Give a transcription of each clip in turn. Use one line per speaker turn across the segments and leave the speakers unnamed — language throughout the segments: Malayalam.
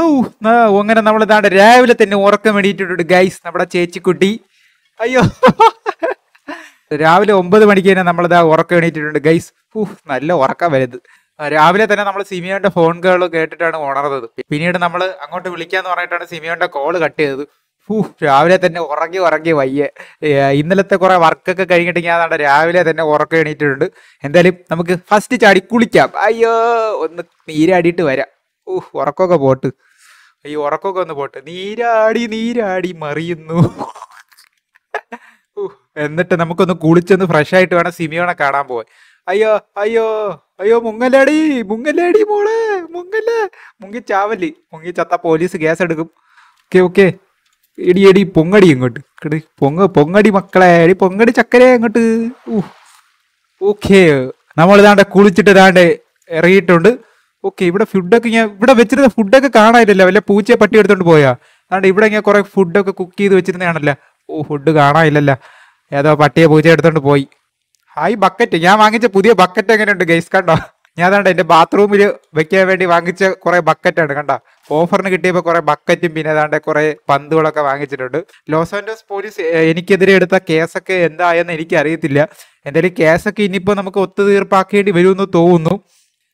ഓ അങ്ങനെ നമ്മൾ ഇതാണ്ട് രാവിലെ തന്നെ ഉറക്കം വേണ്ടിയിട്ടുണ്ട് ഗൈസ് നമ്മുടെ ചേച്ചിക്കുട്ടി അയ്യോ രാവിലെ ഒമ്പത് മണിക്ക് തന്നെ നമ്മളിതാ ഉറക്കം എണീറ്റിട്ടുണ്ട് ഗൈസ് ഊഹ് നല്ല ഉറക്കം വരുന്നത് രാവിലെ തന്നെ നമ്മൾ സിമിയോന്റെ ഫോൺ കോൾ കേട്ടിട്ടാണ് ഉണർന്നത് പിന്നീട് നമ്മൾ അങ്ങോട്ട് വിളിക്കാന്ന് പറഞ്ഞിട്ടാണ് സിമിയോന്റെ കോൾ കട്ട് ചെയ്തത് ഊഹ് രാവിലെ തന്നെ ഉറങ്ങി ഉറങ്ങി വയ്യ ഇന്നലത്തെ കുറെ വർക്കൊക്കെ കഴിഞ്ഞിട്ട് ഞാൻ രാവിലെ തന്നെ ഉറക്കം എണീറ്റിട്ടുണ്ട് എന്തായാലും നമുക്ക് ഫസ്റ്റ് ചാടി കുളിക്കാം അയ്യോ ഒന്ന് നീരാടിയിട്ട് വരാം ഊഹ് ഉറക്കമൊക്കെ പോട്ട് ഈ ഉറക്കമൊക്കെ ഒന്ന് പോട്ട് നീരാടി നീരാടി മറിയുന്നു എന്നിട്ട് നമുക്കൊന്ന് കുളിച്ചൊന്ന് ഫ്രഷ് ആയിട്ട് വേണം സിമിയോണെ കാണാൻ പോവാൻ അയ്യോ അയ്യോ അയ്യോ മുങ്ങലേടി മുങ്ങലേടി മോളെ മുങ്ങല് മുങ്ങി ചാവല് മുങ്ങി ചത്ത പോലീസ് കേസ് എടുക്കും ഓക്കെ ഓക്കെ ഇടി എടി പൊങ്ങടി ഇങ്ങോട്ട് ഇങ്ങോട്ട് പൊങ്ങ പൊങ്ങടി മക്കളെ എടി പൊങ്ങടി ചക്കരെ ഇങ്ങോട്ട് ഓക്കെ നമ്മൾ ഇതാണ്ട് കുളിച്ചിട്ട് ഇതാണ്ട് ഇറങ്ങിയിട്ടുണ്ട് ഓക്കെ ഇവിടെ ഫുഡൊക്കെ ഞാൻ ഇവിടെ വെച്ചിരുന്ന ഫുഡൊക്കെ കാണാനില്ല വല്ല പൂച്ചയെ പട്ടി എടുത്തോണ്ട് പോയാ അതുകൊണ്ട് ഇവിടെ ഞാൻ കുറെ ഫുഡൊക്കെ കുക്ക് ചെയ്ത് വെച്ചിരുന്നതാണല്ലോ ഓ ഫുഡ് കാണാനില്ലല്ലോ ഏതോ പട്ടിയെ പൂച്ച എടുത്തോണ്ട് പോയി ഹായ് ബക്കറ്റ് ഞാൻ വാങ്ങിച്ച പുതിയ ബക്കറ്റ് എങ്ങനെയുണ്ട് ഗൈസ് കണ്ടോ ഞാൻ അതാണ്ട് എൻ്റെ ബാത്റൂമിൽ വെക്കാൻ വേണ്ടി വാങ്ങിച്ച കുറെ ബക്കറ്റാണ് കണ്ട ഓഫറിന് കിട്ടിയപ്പോൾ കുറെ ബക്കറ്റും പിന്നെ അതാണ്ട് കുറെ പന്തുകളൊക്കെ വാങ്ങിച്ചിട്ടുണ്ട് ലോസ് ആൻഡോസ് പോലീസ് എനിക്കെതിരെ എടുത്ത കേസൊക്കെ എന്തായെന്ന് എനിക്ക് അറിയത്തില്ല എന്തായാലും കേസൊക്കെ ഇനിയിപ്പോൾ നമുക്ക് ഒത്തുതീർപ്പാക്കേണ്ടി വരുമെന്ന് തോന്നുന്നു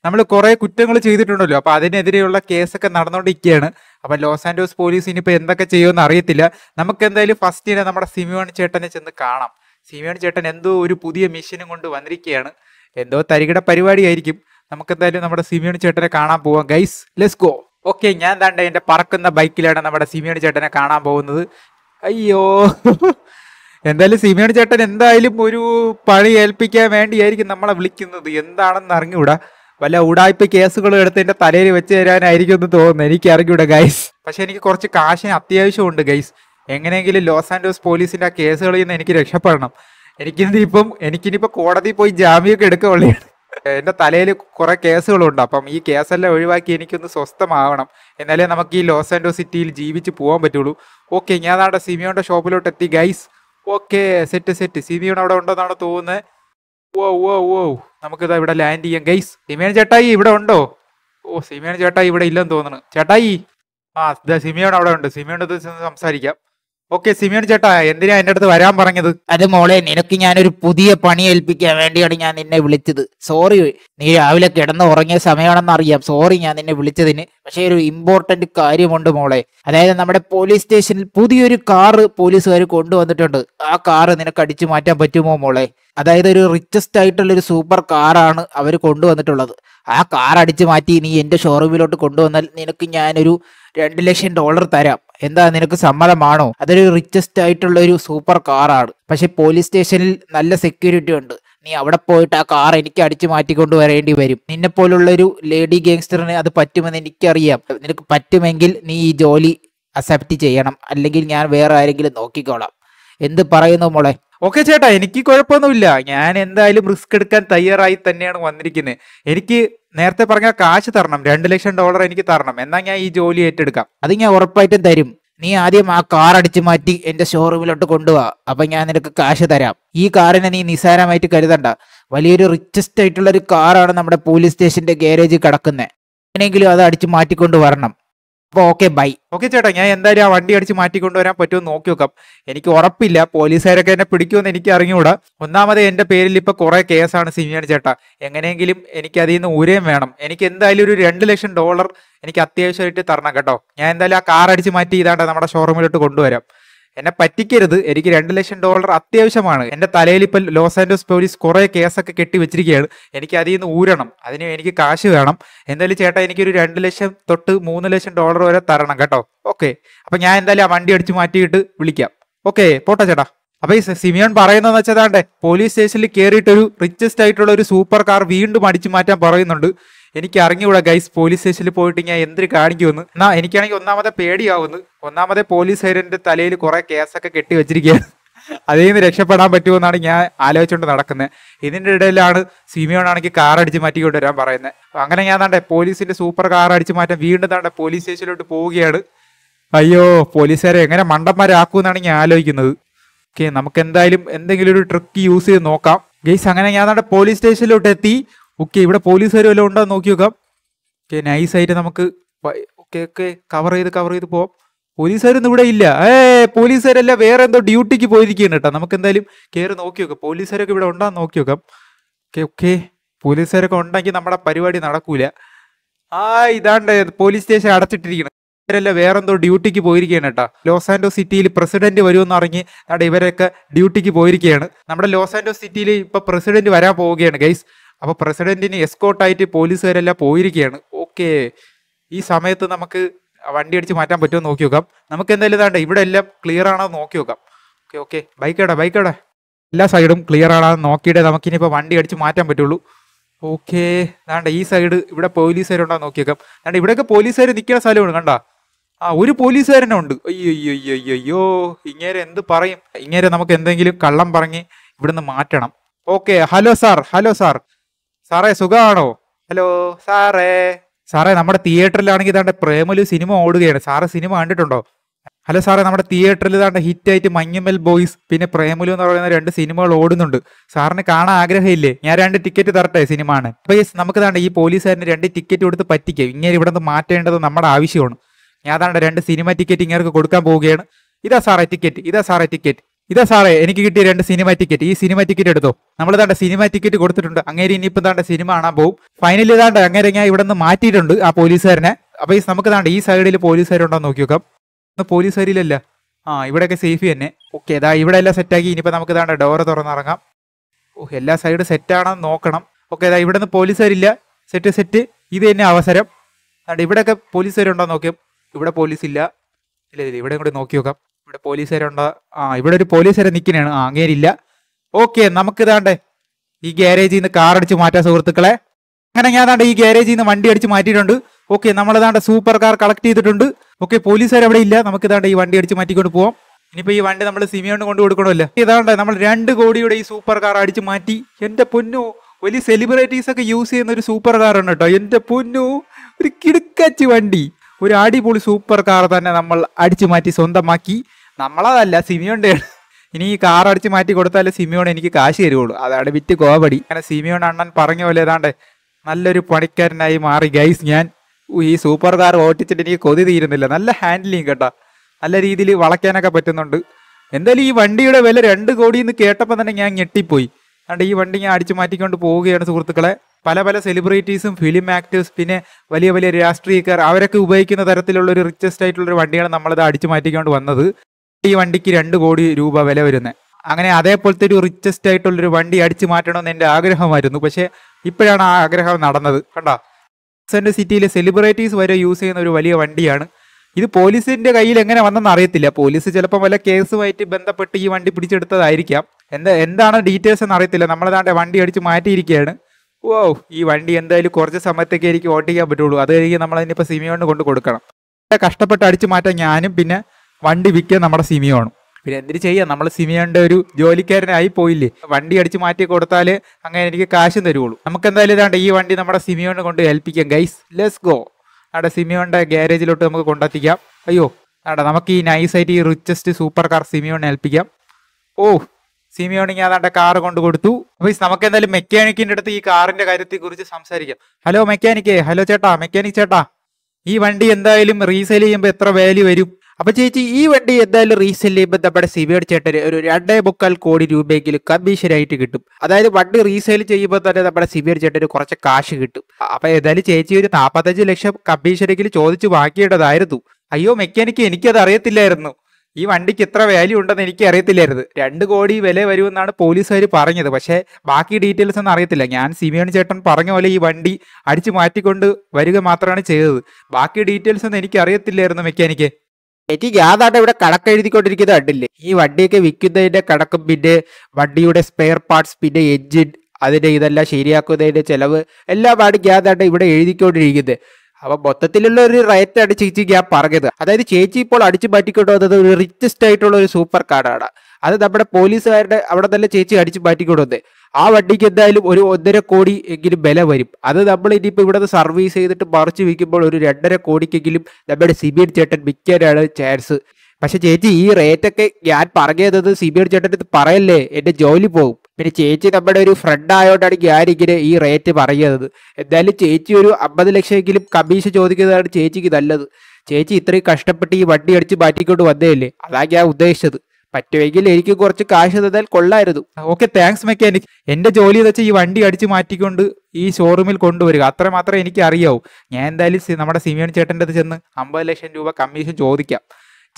നമ്മൾ കുറെ കുറ്റങ്ങൾ ചെയ്തിട്ടുണ്ടല്ലോ അപ്പൊ അതിനെതിരെയുള്ള കേസൊക്കെ നടന്നുകൊണ്ടിരിക്കുകയാണ് അപ്പൊ ലോസ് ആൻഡോസ് പോലീസ് ഇനിയിപ്പോ എന്തൊക്കെ ചെയ്യുമെന്ന് അറിയത്തില്ല നമുക്ക് എന്തായാലും ഫസ്റ്റ് ഇനി നമ്മുടെ സിമിയോൺ ചേട്ടനെ ചെന്ന് കാണാം സിമിയോൺ ചേട്ടൻ എന്തോ ഒരു പുതിയ മെഷീനും കൊണ്ട് വന്നിരിക്കുകയാണ് എന്തോ തരികിട ആയിരിക്കും നമുക്ക് എന്തായാലും നമ്മുടെ സിമിയോൺ ചേട്ടനെ കാണാൻ പോവാം ഗൈസ് ലെസ് ഗോ ഓക്കെ ഞാൻ താണ്ട എന്റെ പറക്കുന്ന ബൈക്കിലാണ് നമ്മുടെ സിമിയോൺ ചേട്ടനെ കാണാൻ പോകുന്നത് അയ്യോ എന്തായാലും സിമിയോൺ ചേട്ടൻ എന്തായാലും ഒരു പണി ഏൽപ്പിക്കാൻ വേണ്ടിയായിരിക്കും നമ്മളെ വിളിക്കുന്നത് എന്താണെന്ന് അറിഞ്ഞുകൂടാ വല്ല ഉടായ്പ കേസുകൾ എന്റെ തലയിൽ വെച്ച് തരാനായിരിക്കും എന്ന് തോന്നുന്നു എനിക്ക് അറിഞ്ഞൂടെ ഗൈസ് പക്ഷെ എനിക്ക് കുറച്ച് കാശിന് അത്യാവശ്യമുണ്ട് ഗൈസ് എങ്ങനെയെങ്കിലും ലോസ് ആൻഡോസ് പോലീസിന്റെ ആ കേസുകളിൽ നിന്ന് എനിക്ക് രക്ഷപ്പെടണം എനിക്കിപ്പം എനിക്കിനിപ്പോ കോടതി പോയി ജാമ്യമൊക്കെ എടുക്കുള്ളൂ എന്റെ തലയിൽ കുറെ കേസുകളുണ്ട് അപ്പം ഈ കേസെല്ലാം ഒഴിവാക്കി എനിക്കൊന്ന് സ്വസ്ഥമാവണം എന്നാലേ നമുക്ക് ഈ ലോസ് ആൻഡോ സിറ്റിയിൽ ജീവിച്ച് പോകാൻ പറ്റുള്ളൂ ഓക്കെ ഞാൻ അവിടെ സിമിയോന്റെ ഷോപ്പിലോട്ട് എത്തി guys okay set set Simeon അവിടെ ഉണ്ടോന്നാണ് തോന്നുന്നത് നമുക്കിതാ ഇവിടെ ലാൻഡ് ചെയ്യാം ഗൈസ് സിമിയൻ ചേട്ടായി ഇവിടെ ഉണ്ടോ ഓ സിമിയൻ ചേട്ടായി ഇവിടെ ഇല്ലെന്ന് തോന്നുന്നു ചേട്ടായി ആ ഇതാ സിമിയോൺ അവിടെ ഉണ്ട് സിമിയോൺ സംസാരിക്കാം ഓക്കെ സിമിയൻ ചേട്ടാ എന്തിനാ എന്റെ അടുത്ത് വരാൻ പറഞ്ഞത് അത് മോളെ നിനക്ക് ഞാനൊരു പുതിയ പണി ഏൽപ്പിക്കാൻ വേണ്ടിയാണ് ഞാൻ നിന്നെ വിളിച്ചത് സോറി നീ രാവിലെ കിടന്ന് ഉറങ്ങിയ സമയമാണെന്ന് അറിയാം സോറി ഞാൻ നിന്നെ വിളിച്ചതിന് പക്ഷേ ഒരു ഇമ്പോർട്ടന്റ് കാര്യമുണ്ട് മോളെ അതായത് നമ്മുടെ പോലീസ് സ്റ്റേഷനിൽ പുതിയൊരു കാറ് പോലീസുകാർ കൊണ്ടുവന്നിട്ടുണ്ട് ആ കാറ് നിനക്ക് അടിച്ചു മാറ്റാൻ പറ്റുമോ മോളെ അതായത് ഒരു റിച്ചസ്റ്റ് ആയിട്ടുള്ള ഒരു സൂപ്പർ കാറാണ് അവർ കൊണ്ടുവന്നിട്ടുള്ളത് ആ കാർ അടിച്ചു മാറ്റി നീ എന്റെ ഷോറൂമിലോട്ട് കൊണ്ടുവന്നാൽ നിനക്ക് ഞാനൊരു രണ്ട് ലക്ഷം ഡോളർ തരാം എന്താ നിനക്ക് സമ്മതമാണോ അതൊരു റിച്ചസ്റ്റ് ആയിട്ടുള്ള ഒരു സൂപ്പർ കാറാണ് പക്ഷെ പോലീസ് സ്റ്റേഷനിൽ നല്ല സെക്യൂരിറ്റി ഉണ്ട് നീ അവിടെ പോയിട്ട് ആ കാർ എനിക്ക് അടിച്ചു മാറ്റിക്കൊണ്ട് വരേണ്ടി വരും നിന്നെ പോലുള്ള ഒരു ലേഡി ഗ്യാങ്സ്റ്ററിന് അത് പറ്റുമെന്ന് എനിക്കറിയാം നിനക്ക് പറ്റുമെങ്കിൽ നീ ഈ ജോലി അക്സെപ്റ്റ് ചെയ്യണം അല്ലെങ്കിൽ ഞാൻ വേറെ ആരെങ്കിലും നോക്കിക്കോളാം എന്ത് പറയുന്നു മോളെ ഓക്കെ ചേട്ടാ എനിക്ക് കുഴപ്പമൊന്നുമില്ല ഞാൻ എന്തായാലും റിസ്ക് എടുക്കാൻ തയ്യാറായി തന്നെയാണ് വന്നിരിക്കുന്നത് എനിക്ക് നേരത്തെ പറഞ്ഞ കാശ് തരണം രണ്ട് ലക്ഷം ഡോളർ എനിക്ക് തരണം എന്നാൽ ഞാൻ ഈ ജോലി ഏറ്റെടുക്കാം അത് ഞാൻ ഉറപ്പായിട്ടും തരും നീ ആദ്യം ആ കാർ അടിച്ചു മാറ്റി എന്റെ ഷോറൂമിലോട്ട് കൊണ്ടുപോവാ അപ്പൊ ഞാൻ നിനക്ക് കാശ് തരാം ഈ കാറിനെ നീ നിസാരമായിട്ട് കരുതണ്ട വലിയൊരു റിച്ചസ്റ്റ് ആയിട്ടുള്ള ഒരു കാറാണ് നമ്മുടെ പോലീസ് സ്റ്റേഷന്റെ ഗാരേജിൽ കിടക്കുന്നത് എങ്ങനെയെങ്കിലും അത് അടിച്ചു മാറ്റിക്കൊണ്ട് വരണം അപ്പൊ ഓക്കെ ബൈ ഓക്കെ ചേട്ടാ ഞാൻ എന്തായാലും ആ വണ്ടി അടിച്ച് മാറ്റിക്കൊണ്ടുവരാൻ പറ്റുമോ നോക്കി നോക്കാം എനിക്ക് ഉറപ്പില്ല പോലീസുകാരൊക്കെ എന്നെ പിടിക്കുമെന്ന് എനിക്ക് അറിഞ്ഞുകൂടാ ഒന്നാമത് എൻ്റെ പേരിൽ ഇപ്പോൾ കുറേ കേസാണ് സിമിയാണ് ചേട്ടാ എങ്ങനെയെങ്കിലും എനിക്ക് അതിൽ നിന്ന് ഊരയും വേണം എനിക്ക് എന്തായാലും ഒരു രണ്ട് ലക്ഷം ഡോളർ എനിക്ക് അത്യാവശ്യമായിട്ട് തരണം കേട്ടോ ഞാൻ എന്തായാലും ആ കാർ അടിച്ച് മാറ്റി ഇതാണ്ട് നമ്മുടെ ഷോറൂമിലോട്ട് കൊണ്ടുവരാം എന്നെ പറ്റിക്കരുത് എനിക്ക് രണ്ട് ലക്ഷം ഡോളർ അത്യാവശ്യമാണ് എൻ്റെ തലയിൽ ഇപ്പം ലോസ് ആൻഡോസ് പോലീസ് കുറേ കേസൊക്കെ കെട്ടി വെച്ചിരിക്കുകയാണ് എനിക്ക് അതിൽ നിന്ന് ഊരണം അതിന് എനിക്ക് കാശ് വേണം എന്തായാലും ചേട്ടാ എനിക്കൊരു രണ്ട് ലക്ഷം തൊട്ട് മൂന്ന് ലക്ഷം ഡോളർ വരെ തരണം കേട്ടോ ഓക്കെ അപ്പൊ ഞാൻ എന്തായാലും ആ വണ്ടി അടിച്ച് മാറ്റിയിട്ട് വിളിക്കാം ഓക്കെ പോട്ടെ ചേട്ടാ അപ്പൊ ഈ സിമിയോൺ പറയുന്നതെന്ന് വെച്ചാൽ പോലീസ് സ്റ്റേഷനിൽ കയറിയിട്ട് ഒരു റിച്ചസ്റ്റ് ആയിട്ടുള്ള ഒരു സൂപ്പർ കാർ വീണ്ടും അടിച്ചു മാറ്റാൻ പറയുന്നുണ്ട് എനിക്ക് അറിഞ്ഞുകൂടാ ഗൈസ് പോലീസ് സ്റ്റേഷനിൽ പോയിട്ട് ഞാൻ എന്തിന് കാണിക്കുമെന്ന് എന്നാ എനിക്കാണെങ്കിൽ ഒന്നാമതെ പേടിയാവുന്നു ഒന്നാമതെ പോലീസ് ഹൈരന്റെ തലയിൽ കുറെ കേസൊക്കെ കെട്ടി വെച്ചിരിക്കുകയാണ് അതിൽ നിന്ന് രക്ഷപ്പെടാൻ പറ്റുമെന്നാണ് ഞാൻ ആലോചിച്ചുകൊണ്ട് നടക്കുന്നത് ഇതിൻ്റെ ഇടയിലാണ് സിമിയോണാണെങ്കിൽ കാർ അടിച്ച് മാറ്റി കൊണ്ടുവരാൻ പറയുന്നത് അങ്ങനെ ഞാൻ തന്നെ പോലീസിന്റെ സൂപ്പർ കാർ അടിച്ച് മാറ്റാൻ വീണ്ടും തന്നെ പോലീസ് സ്റ്റേഷനിലോട്ട് പോവുകയാണ് അയ്യോ പോലീസുകാരെ എങ്ങനെ മണ്ടന്മാരാക്കുമെന്നാണ് ഞാൻ ആലോചിക്കുന്നത് ഓക്കെ നമുക്ക് എന്തായാലും എന്തെങ്കിലും ഒരു ട്രിക്ക് യൂസ് ചെയ്ത് നോക്കാം ഗെയ്സ് അങ്ങനെ ഞാൻ നമ്മുടെ പോലീസ് സ്റ്റേഷനിലോട്ട് എത്തി ഓക്കെ ഇവിടെ പോലീസുകാർ വല്ലതും ഉണ്ടോ നോക്കി നോക്കാം ഓക്കെ നൈസായിട്ട് നമുക്ക് ഓക്കെ ഓക്കെ കവർ ചെയ്ത് കവർ ചെയ്ത് പോവാം പോലീസുകാരൊന്നും ഇവിടെ ഇല്ല ഏ പോലീസുകാരല്ല വേറെ എന്തോ ഡ്യൂട്ടിക്ക് പോയിരിക്കുകയാണ് കേട്ടോ നമുക്ക് എന്തായാലും കയറി നോക്കി നോക്കാം പോലീസുകാരൊക്കെ ഇവിടെ ഉണ്ടോ നോക്കി നോക്കാം ഓക്കെ ഓക്കെ പോലീസുകാരൊക്കെ ഉണ്ടെങ്കിൽ നമ്മുടെ പരിപാടി നടക്കൂല ആ ഇതാണ്ട് പോലീസ് സ്റ്റേഷൻ അടച്ചിട്ടിരിക്കണം വേറെ വേറെന്തോ ഡ്യൂട്ടിക്ക് പോയിരിക്കുകയാണ് കേട്ടോ ലോസ് സിറ്റിയിൽ പ്രസിഡന്റ് വരുമെന്ന് അറിഞ്ഞ് അവിടെ ഇവരൊക്കെ ഡ്യൂട്ടിക്ക് പോയിരിക്കുകയാണ് നമ്മുടെ ലോസ് സിറ്റിയിൽ ഇപ്പൊ പ്രസിഡന്റ് വരാൻ പോവുകയാണ് ഗൈസ് അപ്പോൾ പ്രസിഡന്റിന് എസ്കോട്ടായിട്ട് പോലീസുകാരെല്ലാം പോയിരിക്കുകയാണ് ഓക്കെ ഈ സമയത്ത് നമുക്ക് വണ്ടി അടിച്ച് മാറ്റാൻ പറ്റുമോ നോക്കി നോക്കാം നമുക്ക് എന്തായാലും ഇതാണ്ട് ഇവിടെ എല്ലാം ക്ലിയർ ആണോ നോക്കി നോക്കാം ഓക്കെ ഓക്കെ ബൈക്കടെ ബൈക്കടെ എല്ലാ സൈഡും ക്ലിയർ ആണോ നോക്കിയിട്ടേ ഇനിയിപ്പോൾ വണ്ടി അടിച്ച് മാറ്റാൻ പറ്റുള്ളൂ ഓക്കെ അതാണ്ട് ഈ സൈഡ് ഇവിടെ പോലീസുകാരുണ്ടോ നോക്കി നോക്കാം അതാണ്ട് ഇവിടെയൊക്കെ പോലീസുകാർ നിൽക്കുന്ന സ്ഥലമാണ് കണ്ട ആ ഒരു പോലീസുകാരനെ ഉണ്ട് അയ്യോ അയ്യോ അയ്യോ അയ്യോ ഇങ്ങേരെ എന്ത് പറയും ഇങ്ങേരെ നമുക്ക് എന്തെങ്കിലും കള്ളം പറഞ്ഞ് ഇവിടുന്ന് മാറ്റണം okay hello sir hello sir സാറേ സുഖമാണോ ഹലോ സാറേ സാറേ നമ്മുടെ തിയേറ്ററിലാണെങ്കിൽ ഇതാണ്ട് പ്രേമലു സിനിമ ഓടുകയാണ് സാറേ സിനിമ കണ്ടിട്ടുണ്ടോ ഹലോ സാറേ നമ്മുടെ തിയേറ്ററിൽ ഇതാണ്ട് ഹിറ്റായിട്ട് മഞ്ഞുമൽ ബോയ്സ് പിന്നെ പ്രേമലു എന്ന് പറയുന്ന രണ്ട് സിനിമകൾ ഓടുന്നുണ്ട് സാറിന് കാണാൻ ആഗ്രഹമില്ലേ ഞാൻ രണ്ട് ടിക്കറ്റ് തരട്ടെ സിനിമ ആണ് അപ്പോൾ യെസ് നമുക്ക് ഇതാണ്ട് ഈ പോലീസുകാരന് രണ്ട് ടിക്കറ്റ് കൊടുത്ത് പറ്റിക്കും ഇങ്ങനെ ഇവിടെ നിന്ന് മാറ്റേണ്ടത് നമ്മുടെ ആവശ്യമാണ് ഞാൻ അതാണ്ട് രണ്ട് സിനിമ ടിക്കറ്റ് ഇങ്ങനെ കൊടുക്കാൻ പോവുകയാണ് ഇതാ സാറേ ടിക്കറ്റ് ഇതാ സാറേ ടിക്കറ്റ് ഇതാ സാറേ എനിക്ക് കിട്ടിയ രണ്ട് സിനിമ ടിക്കറ്റ് ഈ സിനിമ ടിക്കറ്റ് എടുത്തോ നമ്മൾ താണ്ട സിനിമ ടിക്കറ്റ് കൊടുത്തിട്ടുണ്ട് അങ്ങേരി ഇനിയിപ്പോൾ താണ്ട സിനിമ കാണാൻ പോകും ഫൈനലി താണ്ട അങ്ങനെ ഞാൻ ഇവിടെ നിന്ന് മാറ്റിയിട്ടുണ്ട് ആ പോലീസുകാരനെ അപ്പോൾ ഈ നമുക്ക് താണ്ട ഈ സൈഡിൽ പോലീസുകാരുണ്ടോ നോക്കി നോക്കാം പോലീസുകാരിലല്ല ആ ഇവിടെയൊക്കെ സേഫ് തന്നെ ഓക്കെ ഇതാ ഇവിടെ എല്ലാം സെറ്റാക്കി ഇനിയിപ്പോൾ നമുക്ക് താണ്ട ഡോറ് തുറന്നിറങ്ങാം ഓഹ് എല്ലാ സൈഡ് സെറ്റാണെന്ന് നോക്കണം ഓക്കെ ഇതാ ഇവിടെ നിന്ന് പോലീസുകാരില്ല സെറ്റ് സെറ്റ് ഇത് തന്നെ അവസരം അതുകൊണ്ട് ഇവിടെയൊക്കെ പോലീസുകാരുണ്ടോ നോക്കിയോ ഇവിടെ പോലീസ് ഇല്ല ഇല്ല ഇല്ല ഇവിടെ നോക്കി നോക്കാം ഇവിടെ പോലീസുകാരുണ്ട് ആ ഇവിടെ ഒരു പോലീസുകാരെ നിൽക്കുന്നതാണ് ആ അങ്ങേരില്ല ഓക്കെ നമുക്കിതാണ്ടേ ഈ ഗ്യാരേജിൽ നിന്ന് കാർ അടിച്ച് മാറ്റാം സുഹൃത്തുക്കളെ അങ്ങനെ ഞാൻ ഈ ഗ്യാരേജിൽ നിന്ന് വണ്ടി അടിച്ച് മാറ്റിയിട്ടുണ്ട് ഓക്കെ നമ്മളിതാണ്ട് സൂപ്പർ കാർ കളക്ട് ചെയ്തിട്ടുണ്ട് ഓക്കെ പോലീസുകാർ അവിടെ ഇല്ല നമുക്ക് ഇതാണ്ട് ഈ വണ്ടി അടിച്ച് മാറ്റിക്കൊണ്ട് പോവാം ഇനിയിപ്പോൾ ഈ വണ്ടി നമ്മൾ സിമിയോണ്ട് കൊണ്ട് കൊടുക്കണമല്ലോ ഇതാണ്ട് നമ്മൾ രണ്ട് കോടിയുടെ ഈ സൂപ്പർ കാർ അടിച്ച് മാറ്റി എൻ്റെ പൊന്നു വലിയ സെലിബ്രിറ്റീസ് ഒക്കെ യൂസ് ചെയ്യുന്ന ഒരു സൂപ്പർ കാർ ആണ് കേട്ടോ എൻ്റെ പൊന്നു ഒരു കിടുക്കച്ച് വണ്ടി ഒരു അടിപൊളി സൂപ്പർ കാർ തന്നെ നമ്മൾ അടിച്ചു മാറ്റി സ്വന്തമാക്കി നമ്മളതല്ല സിമിയോണ്ട് ഇനി ഈ കാർ അടിച്ച് മാറ്റി കൊടുത്താലേ സിമിയോൺ എനിക്ക് കാശ് തരുവുള്ളൂ അതാണ് വിറ്റ് കോപടി അങ്ങനെ സിമിയോൺ അണ്ണൻ പറഞ്ഞ പോലെ ഏതാണ്ട് നല്ലൊരു പണിക്കാരനായി മാറി ഗൈസ് ഞാൻ ഈ സൂപ്പർ കാർ ഓട്ടിച്ചിട്ട് എനിക്ക് കൊതി തീരുന്നില്ല നല്ല ഹാൻഡിലിങ് കേട്ടോ നല്ല രീതിയിൽ വളയ്ക്കാനൊക്കെ പറ്റുന്നുണ്ട് എന്തായാലും ഈ വണ്ടിയുടെ വില രണ്ട് കോടി എന്ന് കേട്ടപ്പോൾ തന്നെ ഞാൻ ഞെട്ടിപ്പോയി അതുകൊണ്ട് ഈ വണ്ടി ഞാൻ അടിച്ചു മാറ്റിക്കൊണ്ട് പോവുകയാണ് സുഹൃത്തുക്കളെ പല പല സെലിബ്രിറ്റീസും ഫിലിം ആക്ടേഴ്സ് പിന്നെ വലിയ വലിയ രാഷ്ട്രീയക്കാർ അവരൊക്കെ ഉപയോഗിക്കുന്ന തരത്തിലുള്ള ഒരു റിച്ചസ്റ്റ് ആയിട്ടുള്ള ഒരു വണ്ടിയാണ് നമ്മളിത് അടിച്ചു മാറ്റിക്കൊണ്ട് വന്നത് ഈ വണ്ടിക്ക് രണ്ട് കോടി രൂപ വില വരുന്നത് അങ്ങനെ അതേപോലത്തെ ഒരു റിച്ചസ്റ്റ് ആയിട്ടുള്ളൊരു വണ്ടി അടിച്ചു മാറ്റണമെന്ന് എൻ്റെ ആഗ്രഹമായിരുന്നു പക്ഷേ ഇപ്പോഴാണ് ആ ആഗ്രഹം നടന്നത് കണ്ട സെൻറ്റ് സിറ്റിയിലെ സെലിബ്രിറ്റീസ് വരെ യൂസ് ചെയ്യുന്ന ഒരു വലിയ വണ്ടിയാണ് ഇത് പോലീസിൻ്റെ കയ്യിൽ എങ്ങനെ വന്നെന്ന് അറിയത്തില്ല പോലീസ് ചിലപ്പോൾ വല്ല കേസുമായിട്ട് ബന്ധപ്പെട്ട് ഈ വണ്ടി പിടിച്ചെടുത്തതായിരിക്കാം എന്താ എന്താണ് ഡീറ്റെയിൽസ് എന്ന് അറിയത്തില്ല നമ്മളതാണ്ട് വണ്ടി അടിച്ച് മാറ്റിയിരിക്കുകയാണ് ഓ ഈ വണ്ടി എന്തായാലും കുറച്ച് സമയത്തേക്ക് എനിക്ക് ഓട്ടിക്കാൻ പറ്റുള്ളൂ അത് കഴിഞ്ഞ് നമ്മളതിനിപ്പോൾ സിമിയോണ്ട് കൊണ്ട് കൊടുക്കണം കഷ്ടപ്പെട്ട് അടിച്ചു മാറ്റാൻ ഞാനും പിന്നെ വണ്ടി വിൽക്കുക നമ്മുടെ സിമിയാണ് പിന്നെ എന്തിനു ചെയ്യാം നമ്മൾ സിമിയോന്റെ ഒരു ജോലിക്കാരനായി പോയില്ലേ വണ്ടി അടിച്ച് മാറ്റി കൊടുത്താൽ അങ്ങനെ എനിക്ക് കാശും തരുള്ളൂ നമുക്ക് എന്തായാലും ഇതാണ്ട് ഈ വണ്ടി നമ്മുടെ സിമിയോനെ കൊണ്ട് ഏൽപ്പിക്കാം ഗൈസ് ലെസ് ഗോ നമ്മുടെ സിമിയോന്റെ ഗ്യാരേജിലോട്ട് നമുക്ക് കൊണ്ടെത്തിക്കാം അയ്യോ അവിടെ നമുക്ക് ഈ നൈസായിട്ട് ഈ റിച്ചസ്റ്റ് സൂപ്പർ കാർ സിമിയോനെ ഏൽപ്പിക്കാം ഓ സിമിയോണിങ് അതാണ്ട് കാർ കൊണ്ട് കൊടുത്തു ഗൈസ് നമുക്ക് എന്തായാലും മെക്കാനിക്കിൻ്റെ അടുത്ത് ഈ കാറിന്റെ കാര്യത്തെ കുറിച്ച് സംസാരിക്കാം ഹലോ മെക്കാനിക്കേ ഹലോ ചേട്ടാ മെക്കാനിക് ചേട്ടാ ഈ വണ്ടി എന്തായാലും റീസെയിൽ ചെയ്യുമ്പോൾ എത്ര വാല്യൂ വരും അപ്പൊ ചേച്ചി ഈ വണ്ടി എന്തായാലും റീസെയിൽ ചെയ്യുമ്പോൾ നമ്മുടെ സിബിയോട് ചേട്ടന് ഒരു രണ്ടേ മുക്കാൽ കോടി രൂപയെങ്കിലും കമ്മീഷനായിട്ട് കിട്ടും അതായത് വണ്ടി റീസെയിൽ ചെയ്യുമ്പോൾ തന്നെ നമ്മുടെ സിബിയോട് ചേട്ടന് കുറച്ച് കാശ് കിട്ടും അപ്പൊ ഏതായാലും ചേച്ചി ഒരു നാൽപ്പത്തഞ്ച് ലക്ഷം കമ്മീഷനെങ്കിലും ചോദിച്ചു വാങ്ങിയേണ്ടതായിരുന്നു അയ്യോ മെക്കാനിക്ക് എനിക്കത് അറിയത്തില്ലായിരുന്നു ഈ വണ്ടിക്ക് ഇത്ര വാല്യൂ ഉണ്ടെന്ന് എനിക്ക് അറിയത്തില്ലായിരുന്നു രണ്ട് കോടി വില വരുമെന്നാണ് പോലീസുകാർ പറഞ്ഞത് പക്ഷേ ബാക്കി ഡീറ്റെയിൽസ് ഒന്നും അറിയത്തില്ല ഞാൻ സിമിയോൺ ചേട്ടൻ പറഞ്ഞ പോലെ ഈ വണ്ടി അടിച്ചു മാറ്റിക്കൊണ്ട് വരിക മാത്രമാണ് ചെയ്തത് ബാക്കി ഡീറ്റെയിൽസ് ഒന്നും എനിക്ക് അറിയത്തില്ലായിരുന്നു മെക്കാനിക്ക് എനിക്ക് യാതാണ് ഇവിടെ കണക്ക് എഴുതിക്കൊണ്ടിരിക്കുന്നത് കണ്ടില്ലേ ഈ വണ്ടിയൊക്കെ വിൽക്കുന്നതിന്റെ കണക്കും പിന്നെ വണ്ടിയുടെ സ്പെയർ പാർട്സ് പിന്നെ എഞ്ചിൻ അതിന്റെ ഇതെല്ലാം ശരിയാക്കുന്നതിന്റെ ചെലവ് എല്ലാമാണ് ഗ്യാതാണ് ഇവിടെ എഴുതിക്കൊണ്ടിരിക്കുന്നത് അപ്പൊ മൊത്തത്തിലുള്ള ഒരു റേറ്റ് ആണ് ചേച്ചി ഞാൻ പറഞ്ഞത് അതായത് ചേച്ചി ഇപ്പോൾ അടിച്ചു മാറ്റിക്കൊണ്ടു വന്നത് ഒരു റിച്ചസ്റ്റ് ആയിട്ടുള്ള ഒരു സൂപ്പർ കാർഡാണ് അത് നമ്മുടെ പോലീസുകാരുടെ അവിടെ തന്നെ ചേച്ചി അടിച്ച് മാറ്റിക്കൊടുത്ത് ആ വണ്ടിക്ക് എന്തായാലും ഒരു ഒന്നര കോടി എങ്കിലും വില വരും അത് നമ്മൾ ഇനിയിപ്പോൾ ഇവിടെ സർവീസ് ചെയ്തിട്ട് മറിച്ച് വിൽക്കുമ്പോൾ ഒരു രണ്ടര കോടിക്കെങ്കിലും നമ്മുടെ സിബിയൻ ചേട്ടൻ വിൽക്കാനാണ് ചാൻസ് പക്ഷെ ചേച്ചി ഈ റേറ്റൊക്കെ ഞാൻ പറഞ്ഞത് സിബിയൻ ചേട്ടൻ പറയല്ലേ എൻ്റെ ജോലി പോകും പിന്നെ ചേച്ചി നമ്മുടെ ഒരു ഫ്രണ്ട് ആയതുകൊണ്ടാണ് ഞാൻ ഇങ്ങനെ ഈ റേറ്റ് പറയുന്നത് എന്തായാലും ചേച്ചി ഒരു അമ്പത് ലക്ഷമെങ്കിലും കമ്മീഷൻ ചോദിക്കുന്നതാണ് ചേച്ചിക്ക് നല്ലത് ചേച്ചി ഇത്രയും കഷ്ടപ്പെട്ട് ഈ വണ്ടി അടിച്ച് മാറ്റിക്കൊണ്ട് വന്നതല്ലേ അതാ ഞാൻ ഉദ്ദേശിച്ചത് പറ്റുമെങ്കിൽ എനിക്ക് കുറച്ച് കാശ് തന്നാൽ കൊള്ളായിരുന്നു ഓക്കെ താങ്ക്സ് മെക്കാനിക് എന്റെ ജോലി എന്ന് വെച്ചാൽ ഈ വണ്ടി അടിച്ച് മാറ്റിക്കൊണ്ട് ഈ ഷോറൂമിൽ കൊണ്ടുവരിക അത്രമാത്രം എനിക്ക് അറിയാവൂ ഞാൻ എന്തായാലും നമ്മുടെ സിമിയൻ ചേട്ടൻ്റെ അടുത്ത് ചെന്ന് അമ്പത് ലക്ഷം രൂപ കമ്മീഷൻ ചോദിക്കാം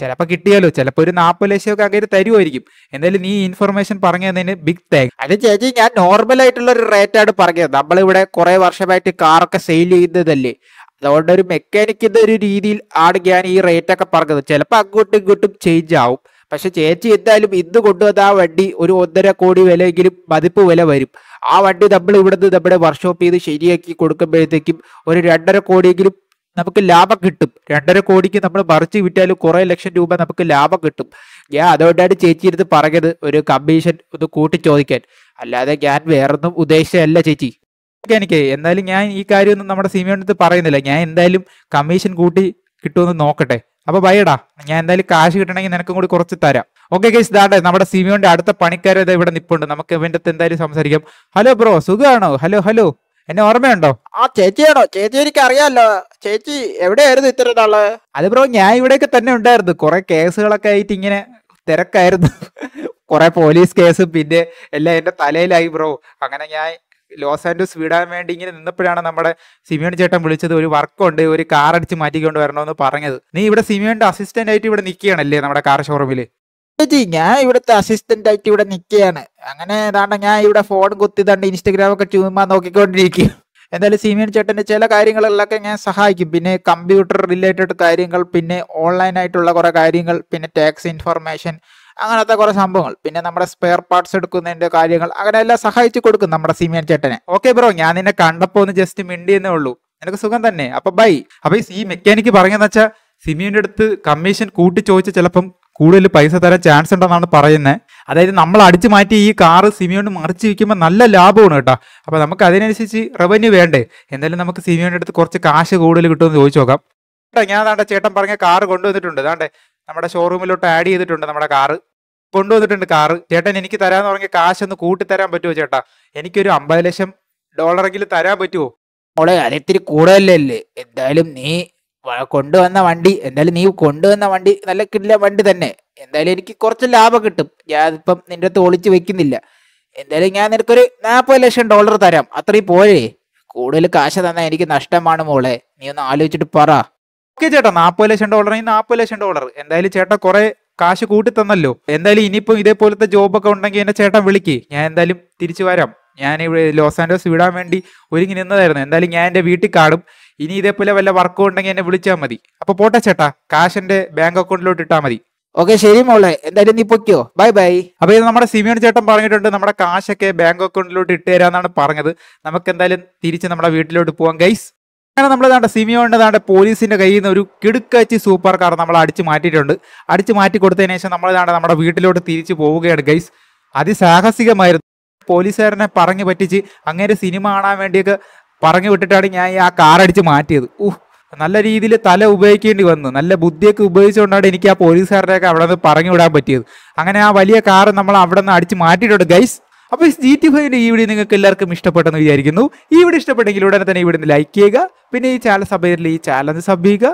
ചിലപ്പോൾ കിട്ടിയാലോ ചിലപ്പോൾ ഒരു നാൽപ്പത് ലക്ഷമൊക്കെ അങ്ങനെ തരുമായിരിക്കും എന്തായാലും നീ ഇൻഫർമേഷൻ പറഞ്ഞതിന് ബിഗ് താങ്ക് അത് ചേച്ചി ഞാൻ നോർമൽ ആയിട്ടുള്ള ഒരു റേറ്റാണ് പറഞ്ഞത് നമ്മളിവിടെ കുറേ വർഷമായിട്ട് കാറൊക്കെ സെയിൽ ചെയ്യുന്നതല്ലേ അതുകൊണ്ട് ഒരു മെക്കാനിക്കിൻ്റെ ഒരു രീതിയിൽ ആണ് ഞാൻ ഈ റേറ്റൊക്കെ പറഞ്ഞത് ചിലപ്പോൾ അങ്ങോട്ടും ഇങ്ങോട്ടും ചേഞ്ച് ആവും പക്ഷെ ചേച്ചി എന്തായാലും ഇന്ന് കൊണ്ടുവന്ന ആ വണ്ടി ഒരു ഒന്നര കോടി വിലയെങ്കിലും മതിപ്പ് വില വരും ആ വണ്ടി നമ്മൾ നിന്ന് നമ്മുടെ വർക്ക്ഷോപ്പ് ചെയ്ത് ശരിയാക്കി കൊടുക്കുമ്പോഴത്തേക്കും ഒരു രണ്ടര കോടിയെങ്കിലും നമുക്ക് ലാഭം കിട്ടും രണ്ടര കോടിക്ക് നമ്മൾ മറിച്ച് വിറ്റാലും കുറേ ലക്ഷം രൂപ നമുക്ക് ലാഭം കിട്ടും ഞാൻ അതുകൊണ്ടാണ് ചേച്ചി എടുത്ത് പറഞ്ഞത് ഒരു കമ്മീഷൻ ഒന്ന് കൂട്ടി ചോദിക്കാൻ അല്ലാതെ ഞാൻ വേറൊന്നും ഉദ്ദേശിച്ചല്ല ചേച്ചി എനിക്ക് എന്തായാലും ഞാൻ ഈ കാര്യമൊന്നും നമ്മുടെ സിമിയോടത്ത് പറയുന്നില്ല ഞാൻ എന്തായാലും കമ്മീഷൻ കൂട്ടി കിട്ടുമെന്ന് നോക്കട്ടെ അപ്പോൾ ബൈഡാ ഞാൻ എന്തായാലും കാശ് കിട്ടണമെങ്കിൽ നിനക്കും കൂടി കുറച്ച് തരാം ഓക്കെ ഗൈസ് ദാട്ടെ നമ്മുടെ സിമിയോന്റെ അടുത്ത പണിക്കാരത് ഇവിടെ നിപ്പുണ്ട് നമുക്ക് ഇവന്റെ എന്തായാലും സംസാരിക്കാം ഹലോ ബ്രോ സുഖമാണോ ഹലോ ഹലോ എന്നെ ഓർമ്മയുണ്ടോ ആ ചേച്ചിയാണോ ചേച്ചി എനിക്ക് അറിയാലോ ചേച്ചി എവിടെയായിരുന്നു ഇത്ര നാള് അത് ബ്രോ ഞാൻ ഇവിടെയൊക്കെ തന്നെ ഉണ്ടായിരുന്നു കുറെ കേസുകളൊക്കെ ആയിട്ട് ഇങ്ങനെ തിരക്കായിരുന്നു കുറെ പോലീസ് കേസ് പിന്നെ എല്ലാം എന്റെ തലയിലായി ബ്രോ അങ്ങനെ ഞാൻ ലോസ് ആൻഡോസ് വിടാൻ വേണ്ടി ഇങ്ങനെ നിന്നപ്പോഴാണ് നമ്മുടെ സിമിയോൺ ചേട്ടൻ വിളിച്ചത് ഒരു വർക്കുണ്ട് ഒരു കാർ അടിച്ച് മാറ്റിക്കൊണ്ട് വരണമെന്ന് പറഞ്ഞത് നീ ഇവിടെ സിമിയോന്റെ അസിസ്റ്റന്റ് ആയിട്ട് ഇവിടെ നിൽക്കുകയാണല്ലേ നമ്മുടെ കാർ ഷോറൂമിൽ ചേച്ചി ഞാൻ ഇവിടുത്തെ അസിസ്റ്റന്റ് ആയിട്ട് ഇവിടെ നിൽക്കുകയാണ് അങ്ങനെ ഏതാണ്ട് ഞാൻ ഇവിടെ ഫോൺ കുത്തി തണ്ട് ഇൻസ്റ്റഗ്രാം ഒക്കെ ചുമ്മാ നോക്കിക്കൊണ്ടിരിക്കും എന്തായാലും സിമിയൻ ചേട്ടൻ്റെ ചില കാര്യങ്ങളിലൊക്കെ ഞാൻ സഹായിക്കും പിന്നെ കമ്പ്യൂട്ടർ റിലേറ്റഡ് കാര്യങ്ങൾ പിന്നെ ഓൺലൈനായിട്ടുള്ള കുറേ കാര്യങ്ങൾ പിന്നെ ടാക്സ് ഇൻഫർമേഷൻ അങ്ങനത്തെ കുറെ സംഭവങ്ങൾ പിന്നെ നമ്മുടെ സ്പെയർ പാർട്സ് എടുക്കുന്നതിന്റെ കാര്യങ്ങൾ അങ്ങനെ എല്ലാം സഹായിച്ചു കൊടുക്കും നമ്മുടെ സിമിയൻ ചേട്ടനെ ഓക്കെ ബ്രോ ഞാൻ നിന്നെ കണ്ടപ്പോൾ ഒന്ന് ജസ്റ്റ് എന്നേ ഉള്ളൂ നിനക്ക് സുഖം തന്നെ അപ്പൊ ബൈ അപ്പൊ ഈ മെക്കാനിക്ക് പറഞ്ഞെന്ന് വെച്ചാൽ സിമിയുടെ അടുത്ത് കമ്മീഷൻ കൂട്ടി ചോദിച്ച ചിലപ്പം കൂടുതൽ പൈസ തരാൻ ചാൻസ് ഉണ്ടെന്നാണ് പറയുന്നത് അതായത് നമ്മൾ അടിച്ചു മാറ്റി ഈ കാറ് സിമിയോണ്ട് മറിച്ച് വിൽക്കുമ്പോൾ നല്ല ലാഭമാണ് കേട്ടോ അപ്പോൾ നമുക്ക് അതിനനുസരിച്ച് റവന്യൂ വേണ്ടേ എന്തായാലും നമുക്ക് സിമിയോൻ്റെ അടുത്ത് കുറച്ച് കാശ് കൂടുതൽ കിട്ടുമെന്ന് ചോദിച്ചു നോക്കാം കേട്ടോ ഞാൻ ചേട്ടൻ പറഞ്ഞ കാറ് കൊണ്ടുവന്നിട്ടുണ്ട് അതാണ്ട് നമ്മുടെ ഷോറൂമിലോട്ട് ആഡ് ചെയ്തിട്ടുണ്ട് നമ്മുടെ കാറ് കൊണ്ടുവന്നിട്ടുണ്ട് കാറ് ചേട്ടൻ എനിക്ക് തരാന്ന് പറഞ്ഞ കാശൊന്ന് കൂട്ടി തരാൻ പറ്റുമോ ചേട്ടാ എനിക്കൊരു അമ്പത് ലക്ഷം ഡോളറെങ്കിലും തരാൻ പറ്റുമോ മോളെ അതിത്തിരി കൂടുതലല്ലേ എന്തായാലും നീ കൊണ്ടുവന്ന വണ്ടി എന്തായാലും നീ കൊണ്ടുവന്ന വണ്ടി നല്ല കിട്ടില്ല വണ്ടി തന്നെ എന്തായാലും എനിക്ക് കുറച്ച് ലാഭം കിട്ടും ഞാൻ ഇപ്പം നിന്റെ അടുത്ത് ഒളിച്ചു വെക്കുന്നില്ല എന്തായാലും ഞാൻ നിനക്കൊരു നാൽപ്പത് ലക്ഷം ഡോളർ തരാം അത്രയും പോരേ കൂടുതൽ കാശ് തന്നാൽ എനിക്ക് നഷ്ടമാണ് മോളെ നീ ഒന്ന് ആലോചിച്ചിട്ട് പറ ഓക്കെ ചേട്ടാ നാൽപ്പത് ലക്ഷം ഡോളർ നാൽപ്പത് ലക്ഷം ഡോളർ എന്തായാലും ചേട്ടാ കുറെ കാശ് കൂട്ടി തന്നല്ലോ എന്തായാലും ഇനിയിപ്പോ ഇതേപോലത്തെ ജോബൊക്കെ ഉണ്ടെങ്കിൽ എന്നെ ചേട്ടൻ വിളിക്ക് ഞാൻ എന്തായാലും തിരിച്ചു വരാം ഞാൻ ഇവിടെ ലോസ് ആൻഡോസ് വിടാൻ വേണ്ടി ഒരുങ്ങി നിന്നതായിരുന്നു എന്തായാലും ഞാൻ എൻ്റെ വീട്ടിൽ കാണും ഇനി ഇതേപോലെ വല്ല വർക്കും ഉണ്ടെങ്കിൽ എന്നെ വിളിച്ചാൽ മതി അപ്പോൾ പോട്ടെ ചേട്ടാ കാശ് എന്റെ ബാങ്ക് അക്കൗണ്ടിലോട്ട് ഇട്ടാൽ മതി ഓക്കെ ശരി മോളെ എന്തായാലും നീ പൊക്കിയോ ബൈ ബൈ അപ്പൊ ഇത് നമ്മുടെ സിമിയോൺ ചേട്ടൻ പറഞ്ഞിട്ടുണ്ട് നമ്മുടെ കാശൊക്കെ ബാങ്ക് അക്കൗണ്ടിലോട്ട് തരാന്നാണ് പറഞ്ഞത് നമുക്ക് എന്തായാലും തിരിച്ച് നമ്മുടെ വീട്ടിലോട്ട് പോവാം ഗൈസ് അങ്ങനെ നമ്മൾ ഇതാണ്ട് സിമിയോണിൻ്റെ ഇതാണ്ട് പോലീസിൻ്റെ കയ്യിൽ നിന്ന് ഒരു കിടുക്കച്ചി സൂപ്പർ കാർ നമ്മൾ അടിച്ച് മാറ്റിയിട്ടുണ്ട് അടിച്ച് മാറ്റി കൊടുത്തതിന് ശേഷം നമ്മൾ ഇതാണ്ട് നമ്മുടെ വീട്ടിലോട്ട് തിരിച്ചു പോവുകയാണ് ഗൈസ് അതിസാഹസികമായിരുന്നു പോലീസുകാരനെ പറഞ്ഞു പറ്റിച്ച് അങ്ങനെ സിനിമ കാണാൻ വേണ്ടിയൊക്കെ പറഞ്ഞു വിട്ടിട്ടാണ് ഞാൻ ആ കാർ അടിച്ച് മാറ്റിയത് ഊഹ് നല്ല രീതിയിൽ തല ഉപയോഗിക്കേണ്ടി വന്നു നല്ല ബുദ്ധിയൊക്കെ ഉപയോഗിച്ചുകൊണ്ടാണ് എനിക്ക് ആ പോലീസുകാരുടെയൊക്കെ അവിടെ നിന്ന് പറഞ്ഞു വിടാൻ പറ്റിയത് അങ്ങനെ ആ വലിയ കാർ നമ്മൾ അവിടെ നിന്ന് അടിച്ച് മാറ്റിയിട്ടുണ്ട് ഗൈസ് അപ്പോൾ ജി ടി ഫൈവിന്റെ ഈ വീഡിയോ നിങ്ങൾക്ക് എല്ലാവർക്കും ഇഷ്ടപ്പെട്ടെന്ന് വിചാരിക്കുന്നു ഈ വീഡിയോ ഇഷ്ടപ്പെട്ടെങ്കിൽ ഉടനെ തന്നെ ഇവിടെ നിന്ന് ലൈക്ക് ചെയ്യുക പിന്നെ ഈ ചാനൽ സബ്സ്ക്രൈബ് ഈ ചാനൽ സബ് ചെയ്യുക